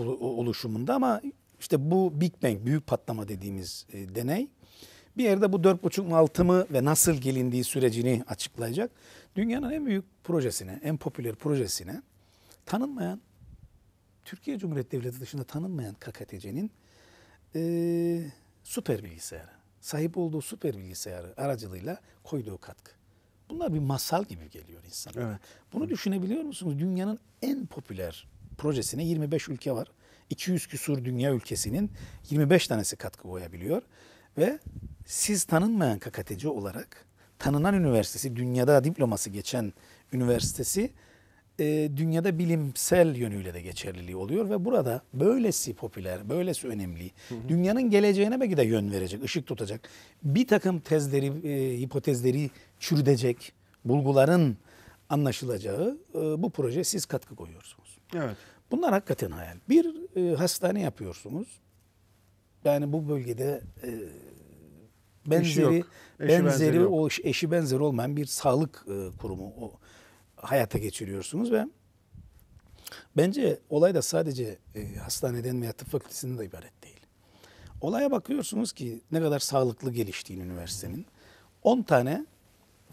oluşumunda ama işte bu Big Bang, büyük patlama dediğimiz e, deney bir yerde bu 4,5 mu 6 mı ve nasıl gelindiği sürecini açıklayacak. Dünyanın en büyük projesine, en popüler projesine tanınmayan, Türkiye Cumhuriyeti Devleti dışında tanınmayan KKTC'nin e, süper bilgisayarı, sahip olduğu süper bilgisayarı aracılığıyla koyduğu katkı. Bunlar bir masal gibi geliyor insanlara. Evet. Bunu düşünebiliyor musunuz? Dünyanın en popüler projesine 25 ülke var. 200 küsur dünya ülkesinin 25 tanesi katkı koyabiliyor. Ve siz tanınmayan KKTC olarak tanınan üniversitesi, dünyada diploması geçen üniversitesi e, dünyada bilimsel yönüyle de geçerliliği oluyor ve burada böylesi popüler, böylesi önemli, dünyanın geleceğine belki de yön verecek, ışık tutacak, bir takım tezleri, e, hipotezleri çürütecek, bulguların anlaşılacağı e, bu proje, siz katkı koyuyorsunuz. Evet. Bunlar hakikaten hayal. Bir e, hastane yapıyorsunuz. Yani bu bölgede e, benzeri eşi benzeri, benzeri o eşi benzeri olmayan bir sağlık kurumu o hayata geçiriyorsunuz ve bence olay da sadece hastaneden veya tıp fakültesinden de ibaret değil. Olaya bakıyorsunuz ki ne kadar sağlıklı geliştiğin üniversitenin. 10 tane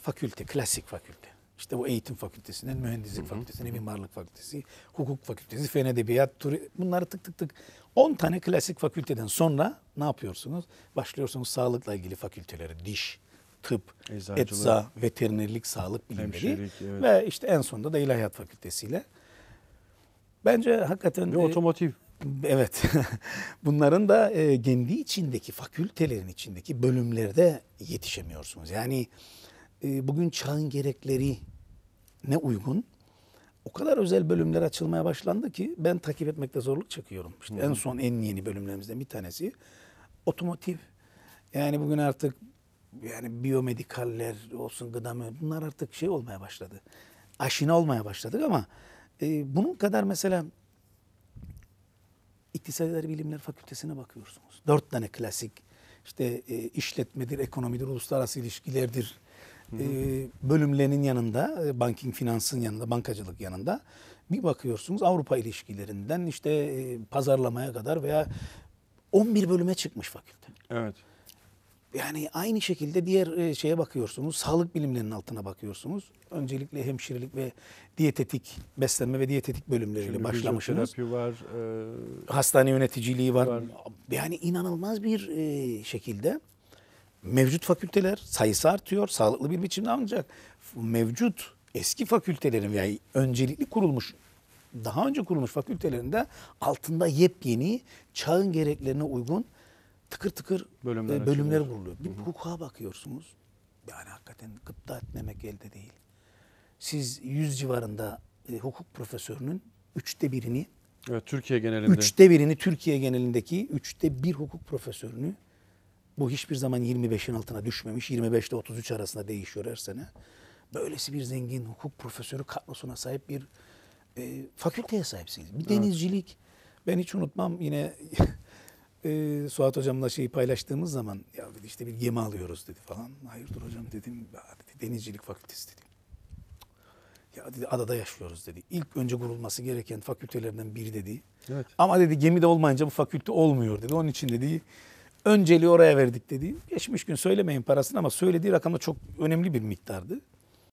fakülte, klasik fakülte. İşte bu eğitim fakültesinden, mühendislik hı hı. fakültesine, mimarlık fakültesi, hukuk fakültesi, fen edebiyat, turi, bunları tık tık tık 10 tane klasik fakülteden sonra ne yapıyorsunuz? Başlıyorsunuz sağlıkla ilgili fakültelere, diş, tıp, etza, veterinerlik, sağlık bilimleri evet. ve işte en sonunda da ilahiyat fakültesiyle. Bence hakikaten... Bir e, otomotiv. Evet. Bunların da e, kendi içindeki fakültelerin içindeki bölümlerde yetişemiyorsunuz. Yani ee, bugün çağın gerekleri ne uygun. O kadar özel bölümler açılmaya başlandı ki ben takip etmekte zorluk çekiyorum. İşte Hı. en son en yeni bölümlerimizden bir tanesi otomotiv. Yani bugün artık yani biyomedikaller olsun gıda mı? bunlar artık şey olmaya başladı. Aşina olmaya başladık ama e, bunun kadar mesela İktisadi Bilimler Fakültesine bakıyorsunuz. Dört tane klasik işte e, işletmedir, ekonomidir, uluslararası ilişkilerdir, hı. E, bölümlerinin yanında, e, banking finansın yanında, bankacılık yanında bir bakıyorsunuz Avrupa ilişkilerinden işte e, pazarlamaya kadar veya 11 bölüme çıkmış fakülte. Evet. Yani aynı şekilde diğer e, şeye bakıyorsunuz, sağlık bilimlerinin altına bakıyorsunuz. Öncelikle hemşirelik ve diyetetik, beslenme ve diyetetik bölümleriyle Şimdi başlamışsınız. Terapi var. E, Hastane yöneticiliği var. var. Yani inanılmaz bir e, şekilde mevcut fakülteler sayısı artıyor. Sağlıklı bir biçimde ancak mevcut eski fakültelerin veya yani öncelikli kurulmuş daha önce kurulmuş fakültelerinde altında yepyeni çağın gereklerine uygun tıkır tıkır e, bölümler, bölümler kuruluyor. Bir hukuka bakıyorsunuz. Yani hakikaten gıpta etmemek elde değil. Siz yüz civarında e, hukuk profesörünün üçte birini Evet, Türkiye genelinde. Üçte birini Türkiye genelindeki üçte bir hukuk profesörünü bu hiçbir zaman 25'in altına düşmemiş. 25 ile 33 arasında değişiyor her sene. Böylesi bir zengin hukuk profesörü kadrosuna sahip bir e, fakülteye sahipsiniz. Bir denizcilik. Evet. Ben hiç unutmam yine e, Suat hocamla şeyi paylaştığımız zaman ya işte bir gemi alıyoruz dedi falan. Hayırdır hocam dedim. dedi, denizcilik fakültesi dedi. Ya dedi adada yaşıyoruz dedi. İlk önce kurulması gereken fakültelerden biri dedi. Evet. Ama dedi gemi de olmayınca bu fakülte olmuyor dedi. Onun için dedi önceliği oraya verdik dediği. Geçmiş gün söylemeyin parasını ama söylediği rakamda çok önemli bir miktardı.